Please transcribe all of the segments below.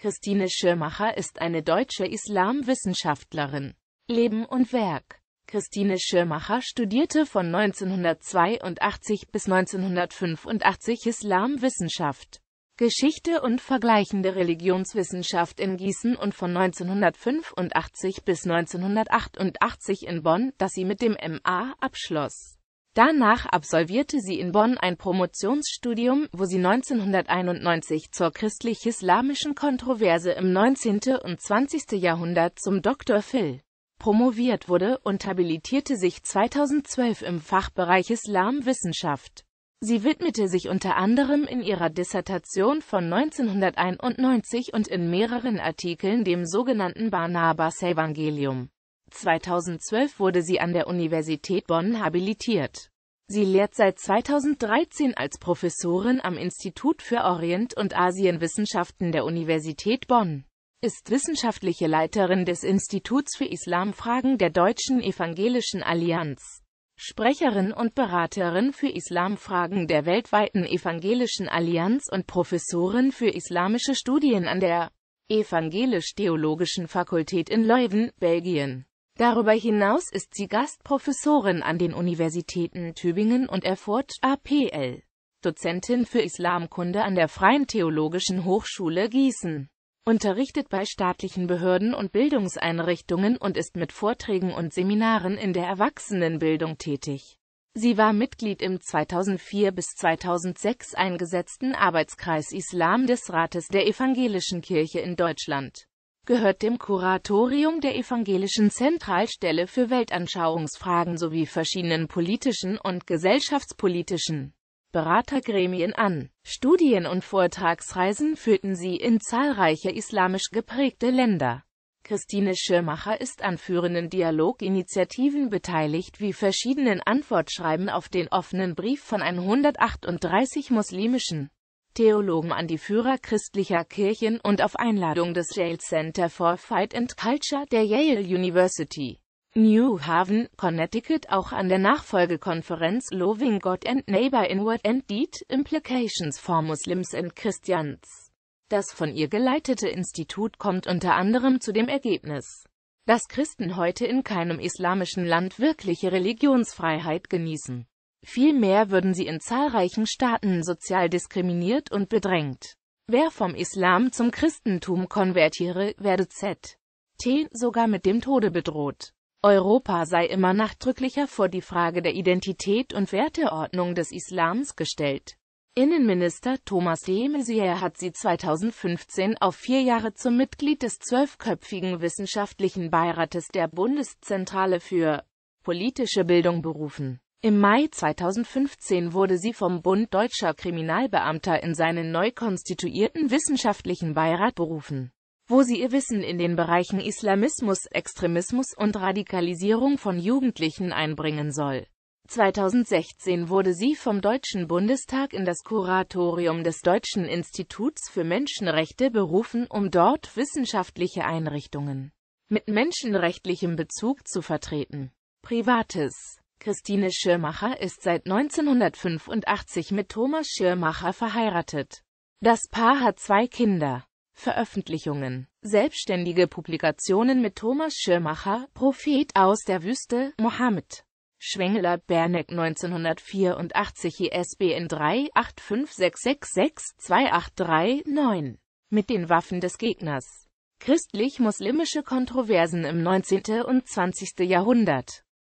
Christine Schirmacher ist eine deutsche Islamwissenschaftlerin. Leben und Werk Christine Schirmacher studierte von 1982 bis 1985 Islamwissenschaft, Geschichte und vergleichende Religionswissenschaft in Gießen und von 1985 bis 1988 in Bonn, das sie mit dem MA abschloss. Danach absolvierte sie in Bonn ein Promotionsstudium, wo sie 1991 zur christlich-islamischen Kontroverse im 19. und 20. Jahrhundert zum Dr. Phil promoviert wurde und habilitierte sich 2012 im Fachbereich Islamwissenschaft. Sie widmete sich unter anderem in ihrer Dissertation von 1991 und in mehreren Artikeln dem sogenannten Barnabas-Evangelium. 2012 wurde sie an der Universität Bonn habilitiert. Sie lehrt seit 2013 als Professorin am Institut für Orient- und Asienwissenschaften der Universität Bonn, ist wissenschaftliche Leiterin des Instituts für Islamfragen der Deutschen Evangelischen Allianz, Sprecherin und Beraterin für Islamfragen der weltweiten Evangelischen Allianz und Professorin für islamische Studien an der Evangelisch-Theologischen Fakultät in Leuven, Belgien. Darüber hinaus ist sie Gastprofessorin an den Universitäten Tübingen und Erfurt (APL), Dozentin für Islamkunde an der Freien Theologischen Hochschule Gießen, unterrichtet bei staatlichen Behörden und Bildungseinrichtungen und ist mit Vorträgen und Seminaren in der Erwachsenenbildung tätig. Sie war Mitglied im 2004 bis 2006 eingesetzten Arbeitskreis Islam des Rates der Evangelischen Kirche in Deutschland gehört dem Kuratorium der Evangelischen Zentralstelle für Weltanschauungsfragen sowie verschiedenen politischen und gesellschaftspolitischen Beratergremien an. Studien- und Vortragsreisen führten sie in zahlreiche islamisch geprägte Länder. Christine Schirmacher ist an führenden Dialoginitiativen beteiligt wie verschiedenen Antwortschreiben auf den offenen Brief von 138 muslimischen Theologen an die Führer christlicher Kirchen und auf Einladung des Yale Center for Fight and Culture der Yale University. New Haven, Connecticut auch an der Nachfolgekonferenz Loving God and Neighbor Inward and Deed Implications for Muslims and Christians. Das von ihr geleitete Institut kommt unter anderem zu dem Ergebnis, dass Christen heute in keinem islamischen Land wirkliche Religionsfreiheit genießen. Vielmehr würden sie in zahlreichen Staaten sozial diskriminiert und bedrängt. Wer vom Islam zum Christentum konvertiere, werde z.t. sogar mit dem Tode bedroht. Europa sei immer nachdrücklicher vor die Frage der Identität und Werteordnung des Islams gestellt. Innenminister Thomas de Maizière hat sie 2015 auf vier Jahre zum Mitglied des zwölfköpfigen wissenschaftlichen Beirates der Bundeszentrale für politische Bildung berufen. Im Mai 2015 wurde sie vom Bund Deutscher Kriminalbeamter in seinen neu konstituierten Wissenschaftlichen Beirat berufen, wo sie ihr Wissen in den Bereichen Islamismus, Extremismus und Radikalisierung von Jugendlichen einbringen soll. 2016 wurde sie vom Deutschen Bundestag in das Kuratorium des Deutschen Instituts für Menschenrechte berufen, um dort wissenschaftliche Einrichtungen mit menschenrechtlichem Bezug zu vertreten. Privates Christine Schirmacher ist seit 1985 mit Thomas Schirmacher verheiratet. Das Paar hat zwei Kinder. Veröffentlichungen Selbstständige Publikationen mit Thomas Schirmacher, Prophet aus der Wüste, Mohammed. Schwengler, Berneck 1984 ISBN 385666283-9 Mit den Waffen des Gegners Christlich-muslimische Kontroversen im 19. und 20. Jahrhundert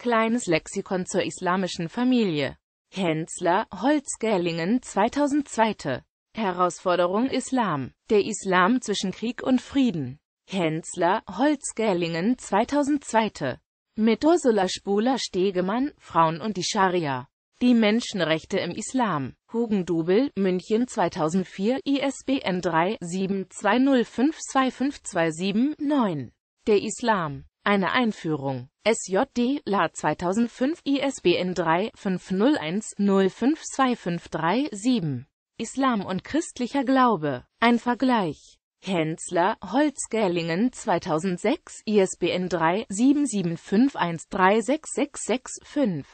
Kleines Lexikon zur islamischen Familie. Hensler, Holzgerlingen 2002. Herausforderung Islam. Der Islam zwischen Krieg und Frieden. Hensler, Holzgerlingen 2002. Mit Ursula Spuler-Stegemann, Frauen und die Scharia. Die Menschenrechte im Islam. Hugendubel, München 2004, ISBN 3 72052527 9. Der Islam. Eine Einführung. SJD La 2005 ISBN 3501-052537. Islam und christlicher Glaube. Ein Vergleich. Hensler, Holz-Gerlingen 2006 ISBN 3-7751366665.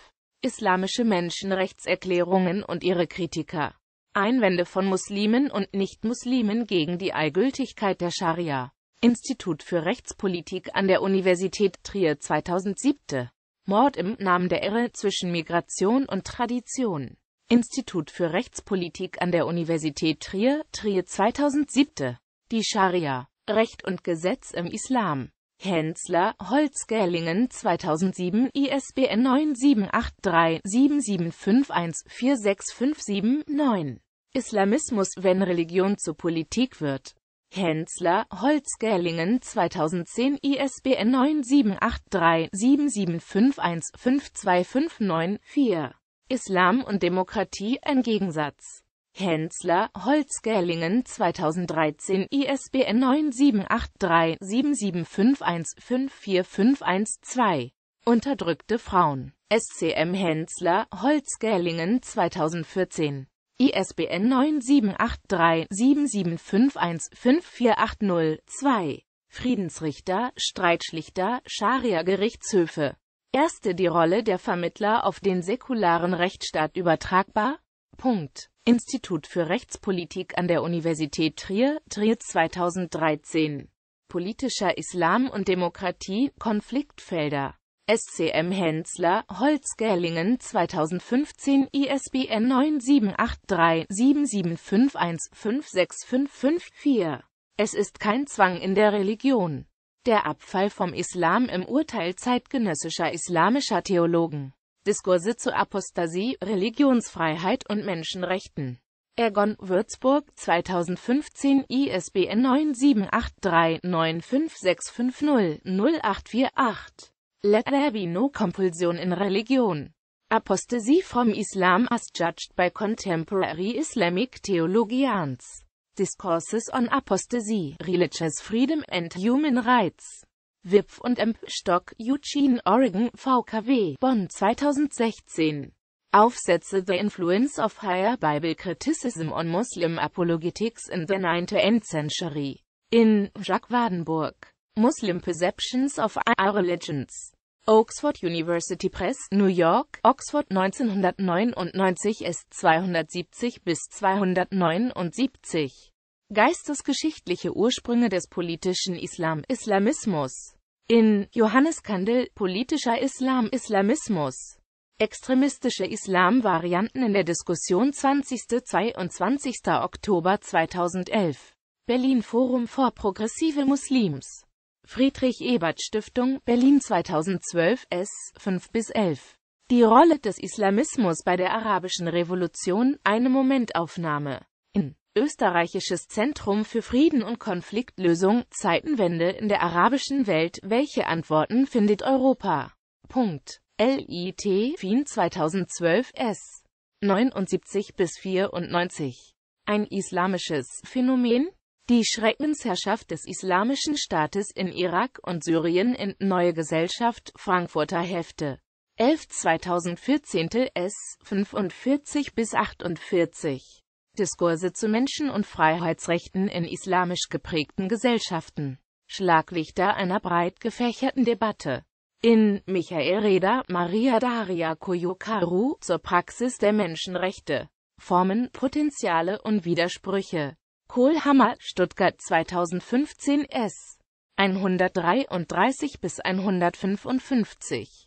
Islamische Menschenrechtserklärungen und ihre Kritiker. Einwände von Muslimen und Nichtmuslimen gegen die Allgültigkeit der Scharia. Institut für Rechtspolitik an der Universität Trier 2007. Mord im Namen der Irre zwischen Migration und Tradition. Institut für Rechtspolitik an der Universität Trier, Trier 2007. Die Scharia, Recht und Gesetz im Islam. Hensler, Holz-Gerlingen 2007, ISBN 9783775146557-9. Islamismus, wenn Religion zur Politik wird Hänzler, Holzgerlingen 2010 ISBN 9783-7751-5259-4. Islam und Demokratie, ein Gegensatz. Hänzler, Holzgerlingen 2013 ISBN 9783-7751-54512. Unterdrückte Frauen. SCM Hänzler, Holzgerlingen 2014. ISBN 9783775154802. Friedensrichter, Streitschlichter, Scharia-Gerichtshöfe. Erste die Rolle der Vermittler auf den säkularen Rechtsstaat übertragbar? Punkt. Institut für Rechtspolitik an der Universität Trier, Trier 2013. Politischer Islam und Demokratie, Konfliktfelder SCM Hensler, Holzgerlingen 2015 ISBN 9783-7751-56554. Es ist kein Zwang in der Religion. Der Abfall vom Islam im Urteil zeitgenössischer islamischer Theologen. Diskurse zu Apostasie, Religionsfreiheit und Menschenrechten. Ergon, Würzburg, 2015, ISBN 9783 95650 0848 Let there be no compulsion in religion. Apostasy from Islam as judged by contemporary Islamic theologians. Discourses on Apostasy, Religious Freedom and Human Rights. Wipf und Emp Stock, Eugene, Oregon, VKW, Bonn 2016. Aufsätze The Influence of Higher Bible Criticism on Muslim Apologetics in the 9th Century. In Jacques Wadenburg. Muslim Perceptions of Our Religions. Oxford University Press, New York, Oxford 1999 S. 270 bis 279. Geistesgeschichtliche Ursprünge des politischen Islam, Islamismus. In Johannes Kandel, politischer Islam, Islamismus. Extremistische Islam-Varianten in der Diskussion 20. 22. Oktober 2011. Berlin Forum vor Progressive Muslims. Friedrich-Ebert-Stiftung, Berlin 2012, S. 5 bis 11. Die Rolle des Islamismus bei der Arabischen Revolution, eine Momentaufnahme. In Österreichisches Zentrum für Frieden und Konfliktlösung, Zeitenwende in der arabischen Welt, welche Antworten findet Europa? Punkt. LIT, FIN 2012, S. 79 bis 94. Ein islamisches Phänomen? Die Schreckensherrschaft des Islamischen Staates in Irak und Syrien in Neue Gesellschaft, Frankfurter Hefte. 11 2014 S. 45 bis 48 Diskurse zu Menschen- und Freiheitsrechten in islamisch geprägten Gesellschaften. Schlaglichter einer breit gefächerten Debatte. In Michael Reda, Maria Daria Koyokaru zur Praxis der Menschenrechte. Formen, Potenziale und Widersprüche. Kohlhammer, Stuttgart 2015 S. 133 bis 155